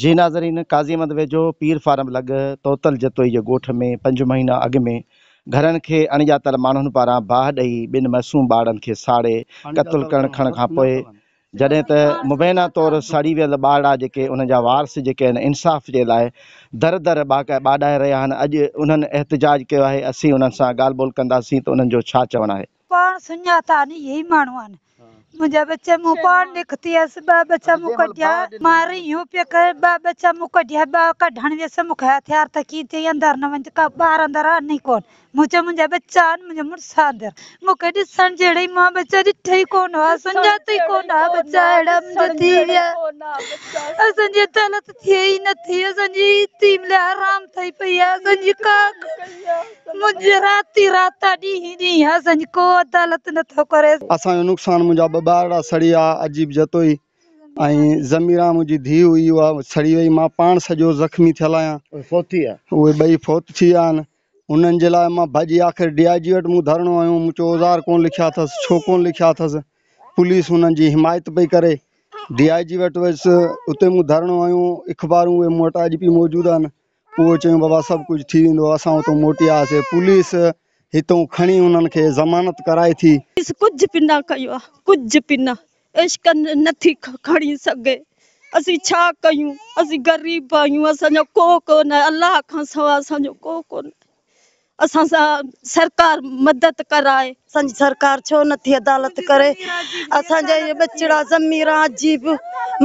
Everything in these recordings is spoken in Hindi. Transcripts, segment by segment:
जी नाज़रीन काज़ी अहमद वेझो पीर फारम लॻ तोतल जतोई जे ॻोठ में पंज महीना अॻु में घरनि खे अणॼातल माण्हुनि पारां बाह ॾेई ॿिनि मासूम ॿारनि खे साड़े क़तलु करण खणण खां पोइ जॾहिं त मुबैना तौरु सड़ी वियल ॿार जेके उन जा वारस जेके आहिनि इंसाफ़ जे लाइ दर दर ॿाॾाए रहिया आहिनि अॼु उन्हनि एतिजाज कयो आहे असीं उन्हनि सां ॻाल्हि ॿोल कंदासीं त उन्हनि जो छा चवणु आहे पाण सुञाता नी माण्हू आहिनि मुझा बच्चा मुँह पान लिखती है बा बच्चा मुँह कटिया मारी हूँ पे कर बा बच्चा मुँह कटिया बा का ढन जैसे मुख हथियार तक की ते अंदर न वंज का बाहर अंदर आ नहीं कौन मुझे मुझे बच्चा मुझे मुर्सा अंदर मुखे दिसन जेड़े मां बच्चा दिठई कोन हा संजाती कोन आ बच्चा एड़ा मुझे थीया संजे तलत थी न थी संजी तीमले आराम थई पया संजी का नुक़साना सड़ी विया अजीब आई ज़मीरा मुजी धी हुई वा सड़ी वे मा पान सजो ज़ख़्मी फोती है उहे बई फोत छियान उनन जला मा जे आख़िर डी आई जी वटि मूं चयो औज़ार कोन लिखिया अथसि छो कोन लिखिया अथसि पुलिस उनन जी हिमायत पे करे डीआईजी वट वस उते मु धरनो आयो अख़बारूं वे मोटा वटि अॼु बि कोचिंग बाबा सब कुछ थी वेंदो आहे असां उतां पुलिस हितों खणी उन्हनि खे ज़मानत कराई थी कुझु बि न कयो आहे कुझु बि न नथी खणी सके असि छा कयूं असि ग़रीब आहियूं असांजो को कोन अलाह खां सवाइ असांजो को कोन असां सां सरकार मदद कराए असांजी सरकार छो नथी अदालत करे असांजा ज़मीर अजीब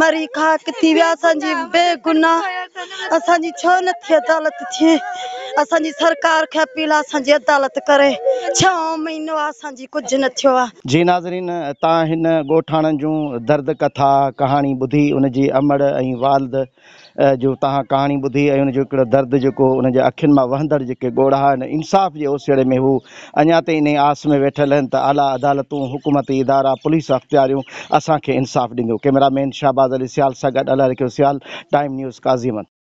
मरी विया असांजी बेगुना असांजी छो नथी अदालत थिए असांजी सरकार खे अपील अदालत करे न जी नाज़रीन दर्द कथा कहानी बुधी उन अमड़ वालद जो तव्हां बुधी ॿुधी दर्द जो उन अखियन में वहदड़ जो गोड़ा इंसाफ़ के ओसड़े में वो अजा ताईं इन आस में वेठल आहिनि आला अदालतू हुकूमती इदारा पुलिस अख्तियारू असांखे इंसाफ़ ॾींदियूं कैमरामैन शाहबाज़ अली सियाल सा गल सियाल टाइम न्यूज़ काज़ीमन